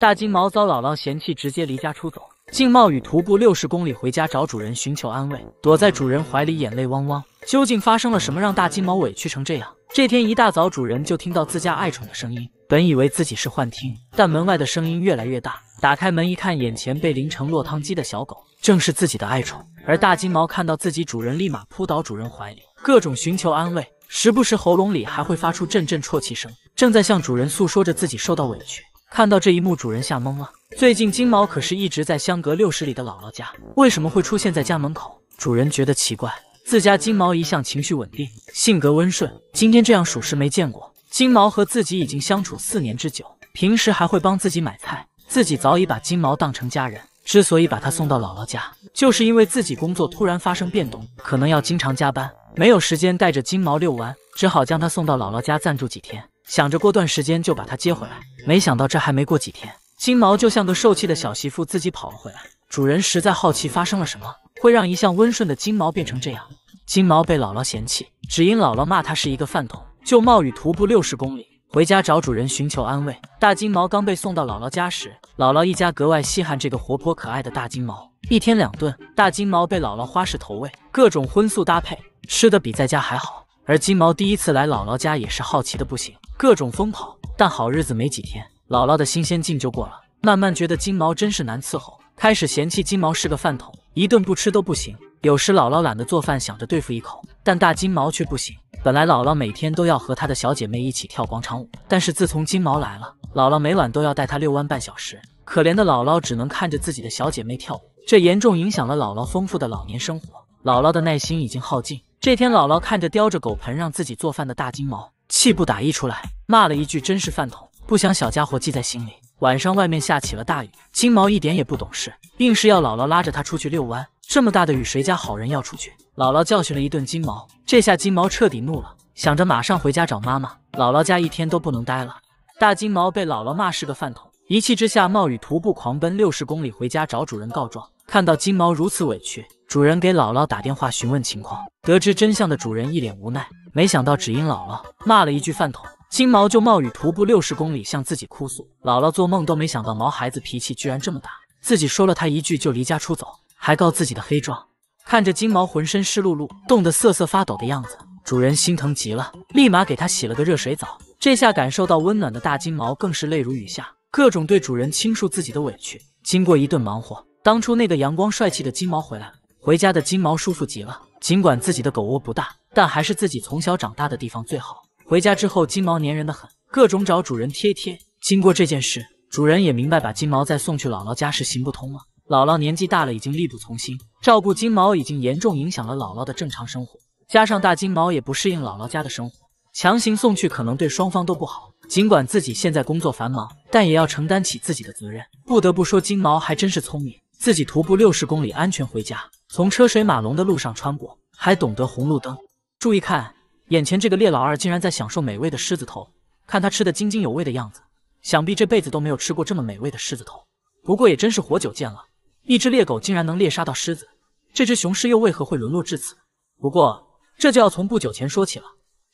大金毛遭姥姥嫌弃，直接离家出走。静茂雨徒步六十公里回家找主人寻求安慰，躲在主人怀里眼泪汪汪。究竟发生了什么让大金毛委屈成这样？这天一大早，主人就听到自家爱宠的声音，本以为自己是幻听，但门外的声音越来越大。打开门一看，眼前被淋成落汤鸡的小狗正是自己的爱宠。而大金毛看到自己主人，立马扑倒主人怀里，各种寻求安慰，时不时喉咙里还会发出阵阵啜泣声，正在向主人诉说着自己受到委屈。看到这一幕，主人吓懵了。最近金毛可是一直在相隔六十里的姥姥家，为什么会出现在家门口？主人觉得奇怪。自家金毛一向情绪稳定，性格温顺，今天这样属实没见过。金毛和自己已经相处四年之久，平时还会帮自己买菜，自己早已把金毛当成家人。之所以把它送到姥姥家，就是因为自己工作突然发生变动，可能要经常加班，没有时间带着金毛遛弯，只好将它送到姥姥家暂住几天。想着过段时间就把它接回来，没想到这还没过几天，金毛就像个受气的小媳妇，自己跑了回来。主人实在好奇发生了什么，会让一向温顺的金毛变成这样。金毛被姥姥嫌弃，只因姥姥骂他是一个饭桶，就冒雨徒步六十公里回家找主人寻求安慰。大金毛刚被送到姥姥家时，姥姥一家格外稀罕这个活泼可爱的大金毛，一天两顿，大金毛被姥姥花式投喂，各种荤素搭配，吃的比在家还好。而金毛第一次来姥姥家也是好奇的不行。各种疯跑，但好日子没几天，姥姥的新鲜劲就过了。慢慢觉得金毛真是难伺候，开始嫌弃金毛是个饭桶，一顿不吃都不行。有时姥姥懒得做饭，想着对付一口，但大金毛却不行。本来姥姥每天都要和她的小姐妹一起跳广场舞，但是自从金毛来了，姥姥每晚都要带它遛弯半小时。可怜的姥姥只能看着自己的小姐妹跳舞，这严重影响了姥姥丰富的老年生活。姥姥的耐心已经耗尽。这天，姥姥看着叼着狗盆让自己做饭的大金毛。气不打一出来，骂了一句：“真是饭桶！”不想小家伙记在心里。晚上外面下起了大雨，金毛一点也不懂事，硬是要姥姥拉着它出去遛弯。这么大的雨，谁家好人要出去？姥姥教训了一顿金毛。这下金毛彻底怒了，想着马上回家找妈妈。姥姥家一天都不能待了。大金毛被姥姥骂是个饭桶，一气之下冒雨徒步狂奔六十公里回家找主人告状。看到金毛如此委屈。主人给姥姥打电话询问情况，得知真相的主人一脸无奈，没想到只因姥姥骂了一句饭桶，金毛就冒雨徒步六十公里向自己哭诉。姥姥做梦都没想到毛孩子脾气居然这么大，自己说了他一句就离家出走，还告自己的黑状。看着金毛浑身湿漉漉、冻得瑟瑟发抖的样子，主人心疼极了，立马给他洗了个热水澡。这下感受到温暖的大金毛更是泪如雨下，各种对主人倾诉自己的委屈。经过一顿忙活，当初那个阳光帅气的金毛回来了。回家的金毛舒服极了，尽管自己的狗窝不大，但还是自己从小长大的地方最好。回家之后，金毛粘人的很，各种找主人贴贴。经过这件事，主人也明白把金毛再送去姥姥家是行不通了。姥姥年纪大了，已经力不从心，照顾金毛已经严重影响了姥姥的正常生活。加上大金毛也不适应姥姥家的生活，强行送去可能对双方都不好。尽管自己现在工作繁忙，但也要承担起自己的责任。不得不说，金毛还真是聪明，自己徒步六十公里安全回家。从车水马龙的路上穿过，还懂得红绿灯。注意看，眼前这个猎老二竟然在享受美味的狮子头。看他吃的津津有味的样子，想必这辈子都没有吃过这么美味的狮子头。不过也真是活久见了，一只猎狗竟然能猎杀到狮子。这只雄狮又为何会沦落至此？不过这就要从不久前说起了。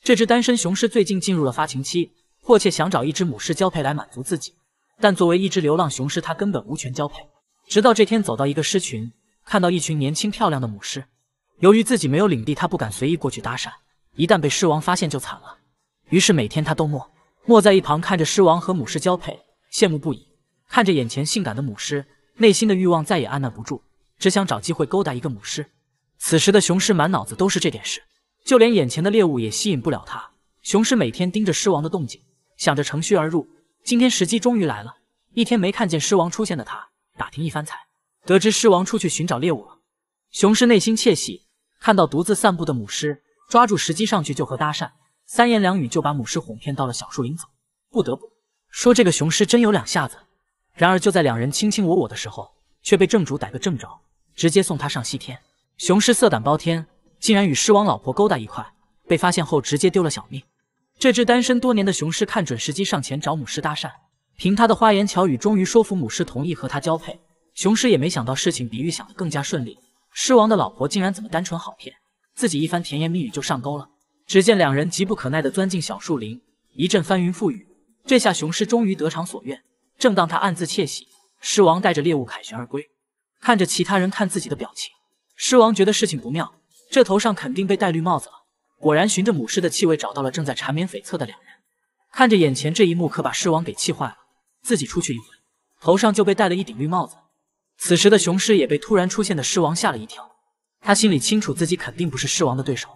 这只单身雄狮最近进入了发情期，迫切想找一只母狮交配来满足自己。但作为一只流浪雄狮，它根本无权交配。直到这天，走到一个狮群。看到一群年轻漂亮的母狮，由于自己没有领地，他不敢随意过去搭讪，一旦被狮王发现就惨了。于是每天他都默默在一旁看着狮王和母狮交配，羡慕不已。看着眼前性感的母狮，内心的欲望再也按捺不住，只想找机会勾搭一个母狮。此时的雄狮满脑子都是这点事，就连眼前的猎物也吸引不了他。雄狮每天盯着狮王的动静，想着乘虚而入。今天时机终于来了，一天没看见狮王出现的他，打听一番才。得知狮王出去寻找猎物了，雄狮内心窃喜。看到独自散步的母狮，抓住时机上去就和搭讪，三言两语就把母狮哄骗到了小树林。走，不得不说这个雄狮真有两下子。然而就在两人卿卿我我的时候，却被正主逮个正着，直接送他上西天。雄狮色胆包天，竟然与狮王老婆勾搭一块，被发现后直接丢了小命。这只单身多年的雄狮看准时机上前找母狮搭讪，凭他的花言巧语，终于说服母狮同意和他交配。雄狮也没想到事情比预想的更加顺利，狮王的老婆竟然怎么单纯好骗，自己一番甜言蜜语就上钩了。只见两人急不可耐地钻进小树林，一阵翻云覆雨。这下雄狮终于得偿所愿。正当他暗自窃喜，狮王带着猎物凯旋而归，看着其他人看自己的表情，狮王觉得事情不妙，这头上肯定被戴绿帽子了。果然，循着母狮的气味找到了正在缠绵悱恻的两人，看着眼前这一幕，可把狮王给气坏了。自己出去一回，头上就被戴了一顶绿帽子。此时的雄狮也被突然出现的狮王吓了一跳，他心里清楚自己肯定不是狮王的对手，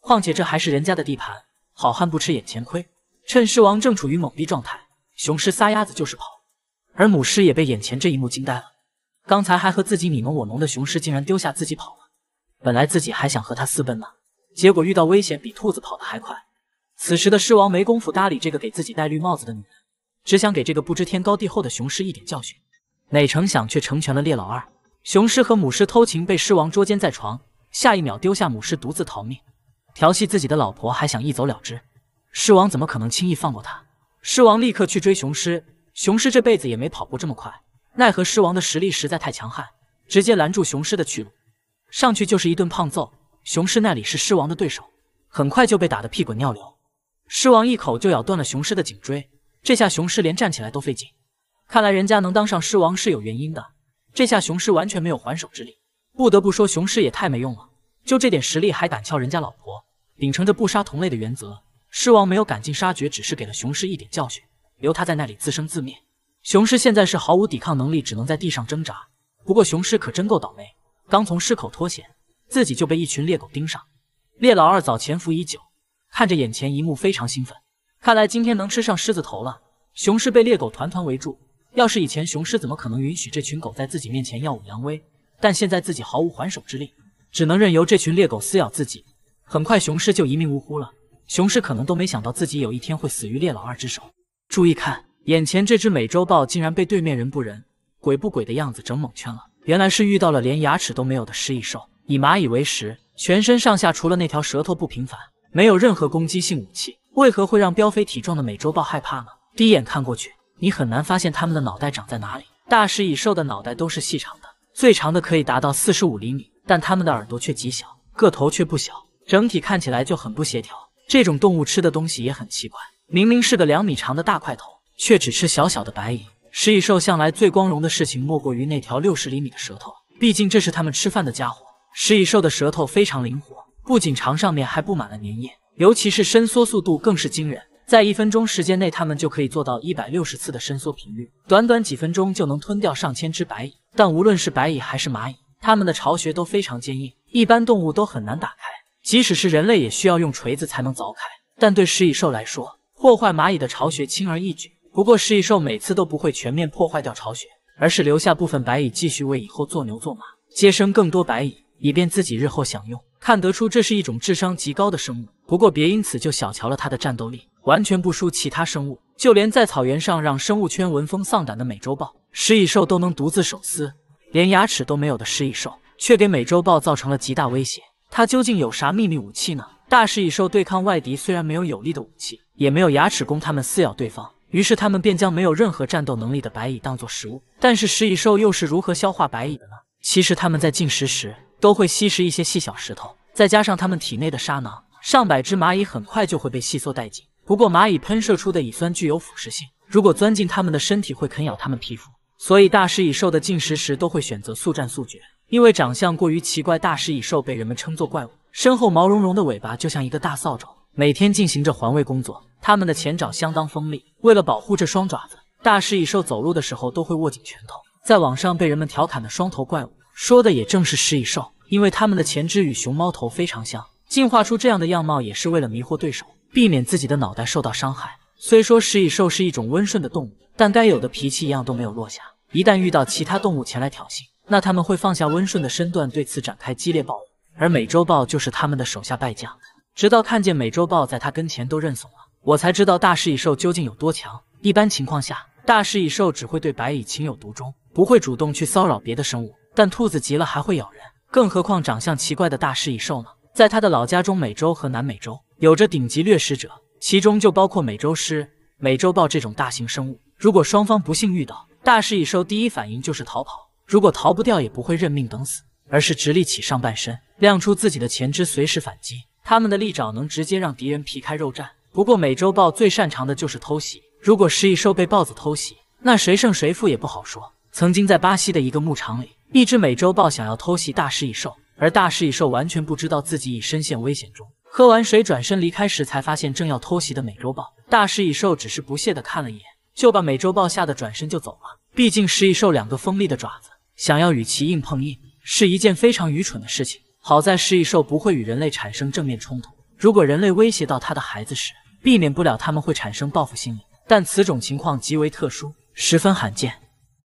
况且这还是人家的地盘，好汉不吃眼前亏。趁狮王正处于懵逼状态，雄狮撒丫子就是跑。而母狮也被眼前这一幕惊呆了，刚才还和自己你侬我侬的雄狮竟然丢下自己跑了，本来自己还想和他私奔呢，结果遇到危险比兔子跑得还快。此时的狮王没工夫搭理这个给自己戴绿帽子的女人，只想给这个不知天高地厚的雄狮一点教训。哪成想，却成全了猎老二。雄狮和母狮偷情，被狮王捉奸在床。下一秒，丢下母狮独自逃命，调戏自己的老婆，还想一走了之。狮王怎么可能轻易放过他？狮王立刻去追雄狮。雄狮这辈子也没跑过这么快，奈何狮王的实力实在太强悍，直接拦住雄狮的去路，上去就是一顿胖揍。雄狮那里是狮王的对手，很快就被打得屁滚尿流。狮王一口就咬断了雄狮的颈椎，这下雄狮连站起来都费劲。看来人家能当上狮王是有原因的。这下雄狮完全没有还手之力。不得不说，雄狮也太没用了，就这点实力还敢撬人家老婆。秉承着不杀同类的原则，狮王没有赶尽杀绝，只是给了雄狮一点教训，留他在那里自生自灭。雄狮现在是毫无抵抗能力，只能在地上挣扎。不过雄狮可真够倒霉，刚从狮口脱险，自己就被一群猎狗盯上。猎老二早潜伏已久，看着眼前一幕非常兴奋，看来今天能吃上狮子头了。雄狮被猎狗团团围住。要是以前雄狮怎么可能允许这群狗在自己面前耀武扬威？但现在自己毫无还手之力，只能任由这群猎狗撕咬自己。很快，雄狮就一命呜呼了。雄狮可能都没想到自己有一天会死于猎老二之手。注意看，眼前这只美洲豹竟然被对面人不人鬼不鬼的样子整蒙圈了。原来是遇到了连牙齿都没有的食蚁兽，以蚂蚁为食，全身上下除了那条舌头不平凡，没有任何攻击性武器。为何会让膘肥体壮的美洲豹害怕呢？第一眼看过去。你很难发现它们的脑袋长在哪里。大食蚁兽的脑袋都是细长的，最长的可以达到四十五厘米，但它们的耳朵却极小，个头却不小，整体看起来就很不协调。这种动物吃的东西也很奇怪，明明是个两米长的大块头，却只吃小小的白蚁。食蚁兽向来最光荣的事情莫过于那条六十厘米的舌头，毕竟这是它们吃饭的家伙。食蚁兽的舌头非常灵活，不仅长上面还布满了粘液，尤其是伸缩速度更是惊人。在一分钟时间内，它们就可以做到一百六十次的伸缩频率，短短几分钟就能吞掉上千只白蚁。但无论是白蚁还是蚂蚁，它们的巢穴都非常坚硬，一般动物都很难打开，即使是人类也需要用锤子才能凿开。但对食蚁兽来说，破坏蚂蚁的巢穴轻而易举。不过食蚁兽每次都不会全面破坏掉巢穴，而是留下部分白蚁继续为以后做牛做马，接生更多白蚁，以便自己日后享用。看得出这是一种智商极高的生物，不过别因此就小瞧了它的战斗力。完全不输其他生物，就连在草原上让生物圈闻风丧胆的美洲豹，食蚁兽都能独自手撕。连牙齿都没有的食蚁兽，却给美洲豹造成了极大威胁。它究竟有啥秘密武器呢？大食蚁兽对抗外敌虽然没有有力的武器，也没有牙齿供它们撕咬对方，于是它们便将没有任何战斗能力的白蚁当作食物。但是食蚁兽又是如何消化白蚁的呢？其实它们在进食时都会吸食一些细小石头，再加上它们体内的沙囊，上百只蚂蚁很快就会被细缩殆尽。不过，蚂蚁喷射出的蚁酸具有腐蚀性，如果钻进它们的身体，会啃咬它们皮肤。所以，大食蚁兽的进食时都会选择速战速决。因为长相过于奇怪，大食蚁兽被人们称作怪物。身后毛茸茸的尾巴就像一个大扫帚，每天进行着环卫工作。它们的前爪相当锋利，为了保护这双爪子，大食蚁兽走路的时候都会握紧拳头。在网上被人们调侃的双头怪物，说的也正是食蚁兽，因为它们的前肢与熊猫头非常像，进化出这样的样貌也是为了迷惑对手。避免自己的脑袋受到伤害。虽说食蚁兽是一种温顺的动物，但该有的脾气一样都没有落下。一旦遇到其他动物前来挑衅，那他们会放下温顺的身段，对此展开激烈报复。而美洲豹就是他们的手下败将。直到看见美洲豹在他跟前都认怂了，我才知道大食蚁兽究竟有多强。一般情况下，大食蚁兽只会对白蚁情有独钟，不会主动去骚扰别的生物。但兔子急了还会咬人，更何况长相奇怪的大食蚁兽呢？在他的老家中美洲和南美洲。有着顶级掠食者，其中就包括美洲狮、美洲豹这种大型生物。如果双方不幸遇到大食蚁兽，第一反应就是逃跑。如果逃不掉，也不会认命等死，而是直立起上半身，亮出自己的前肢，随时反击。他们的利爪能直接让敌人皮开肉绽。不过美洲豹最擅长的就是偷袭。如果食蚁兽被豹子偷袭，那谁胜谁负也不好说。曾经在巴西的一个牧场里，一只美洲豹想要偷袭大食蚁兽，而大食蚁兽完全不知道自己已深陷危险中。喝完水转身离开时，才发现正要偷袭的美洲豹大食蚁兽只是不屑的看了一眼，就把美洲豹吓得转身就走了。毕竟食蚁兽两个锋利的爪子，想要与其硬碰硬是一件非常愚蠢的事情。好在食蚁兽不会与人类产生正面冲突，如果人类威胁到它的孩子时，避免不了他们会产生报复心理。但此种情况极为特殊，十分罕见。